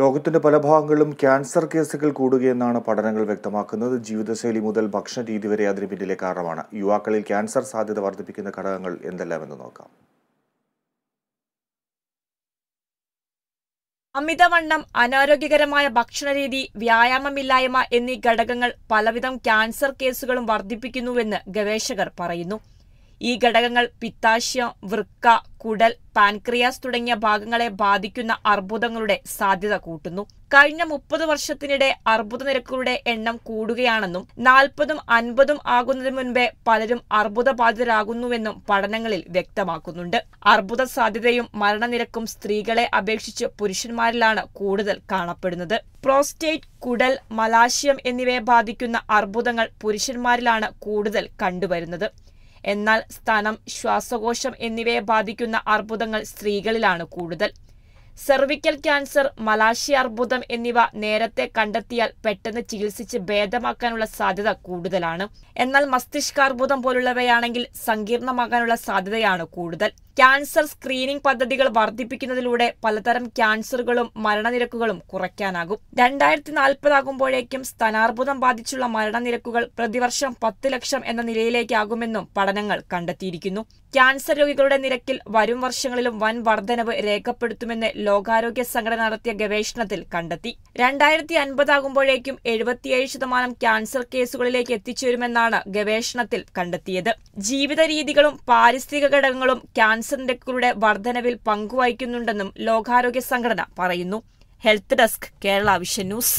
ലോകത്തിന്റെ പല ഭാഗങ്ങളിലും ക്യാൻസർ കേസുകൾ കൂടുകയെന്നാണ് പഠനങ്ങൾ വ്യക്തമാക്കുന്നത് ജീവിതശൈലി മുതൽ ഭക്ഷണ രീതി വരെ അതിന് പിന്നിലെ കാരണമാണ് യുവാക്കളിൽ ക്യാൻസർ സാധ്യത വർദ്ധിപ്പിക്കുന്ന ഘടകങ്ങൾ എന്തെല്ലാമെന്ന് നോക്കാം അമിതവണ്ണം അനാരോഗ്യകരമായ ഭക്ഷണരീതി വ്യായാമമില്ലായ്മ എന്നീ ഘടകങ്ങൾ പലവിധം ക്യാൻസർ കേസുകളും വർദ്ധിപ്പിക്കുന്നുവെന്ന് ഗവേഷകർ പറയുന്നു ഈ ഘടകങ്ങൾ പിത്താശയം വൃക്ക കുടൽ പാൻക്രിയാസ് തുടങ്ങിയ ഭാഗങ്ങളെ ബാധിക്കുന്ന അർബുദങ്ങളുടെ സാധ്യത കൂട്ടുന്നു കഴിഞ്ഞ മുപ്പത് വർഷത്തിനിടെ അർബുദ നിരക്കുകളുടെ എണ്ണം കൂടുകയാണെന്നും നാൽപ്പതും അൻപതും ആകുന്നതിന് മുൻപേ പലരും ബാധിതരാകുന്നുവെന്നും പഠനങ്ങളിൽ വ്യക്തമാക്കുന്നുണ്ട് അർബുദ സാധ്യതയും മരണനിരക്കും സ്ത്രീകളെ അപേക്ഷിച്ച് പുരുഷന്മാരിലാണ് കൂടുതൽ കാണപ്പെടുന്നത് പ്രോസ്റ്റേറ്റ് കുടൽ മലാശയം എന്നിവയെ ബാധിക്കുന്ന അർബുദങ്ങൾ പുരുഷന്മാരിലാണ് കൂടുതൽ കണ്ടുവരുന്നത് എന്നാൽ സ്തനം ശ്വാസകോശം എന്നിവയെ ബാധിക്കുന്ന അർബുദങ്ങൾ സ്ത്രീകളിലാണ് കൂടുതൽ സെർവിക്കൽ ക്യാൻസർ മലാശി അർബുദം എന്നിവ നേരത്തെ കണ്ടെത്തിയാൽ പെട്ടെന്ന് ചികിത്സിച്ച് ഭേദമാക്കാനുള്ള സാധ്യത കൂടുതലാണ് എന്നാൽ മസ്തിഷ്കാർബുദം പോലുള്ളവയാണെങ്കിൽ സങ്കീർണമാകാനുള്ള സാധ്യതയാണ് കൂടുതൽ ക്യാൻസർ സ്ക്രീനിംഗ് പദ്ധതികൾ വർദ്ധിപ്പിക്കുന്നതിലൂടെ പലതരം ക്യാൻസറുകളും മരണനിരക്കുകളും കുറയ്ക്കാനാകും രണ്ടായിരത്തി നാൽപ്പതാകുമ്പോഴേക്കും സ്ഥാനാർബുദം ബാധിച്ചുള്ള മരണനിരക്കുകൾ പ്രതിവർഷം പത്ത് ലക്ഷം എന്ന നിലയിലേക്കാകുമെന്നും പഠനങ്ങൾ കണ്ടെത്തിയിരിക്കുന്നു ക്യാൻസർ രോഗികളുടെ നിരക്കിൽ വരും വർഷങ്ങളിലും വൻ വർധനവ് രേഖപ്പെടുത്തുമെന്ന് ലോകാരോഗ്യ സംഘടന നടത്തിയ ഗവേഷണത്തിൽ കണ്ടെത്തി രണ്ടായിരത്തി അൻപതാകുമ്പോഴേക്കും എഴുപത്തിയേഴ് ശതമാനം ക്യാൻസർ കേസുകളിലേക്ക് എത്തിച്ചേരുമെന്നാണ് ഗവേഷണത്തിൽ കണ്ടെത്തിയത് ജീവിത രീതികളും പാരിസ്ഥിതിക ഘടകങ്ങളും ക്യാൻസർ നിരക്കുകളുടെ വർധനവിൽ പങ്കുവഹിക്കുന്നുണ്ടെന്നും ലോകാരോഗ്യ സംഘടന പറയുന്നു health desk Kerala vision news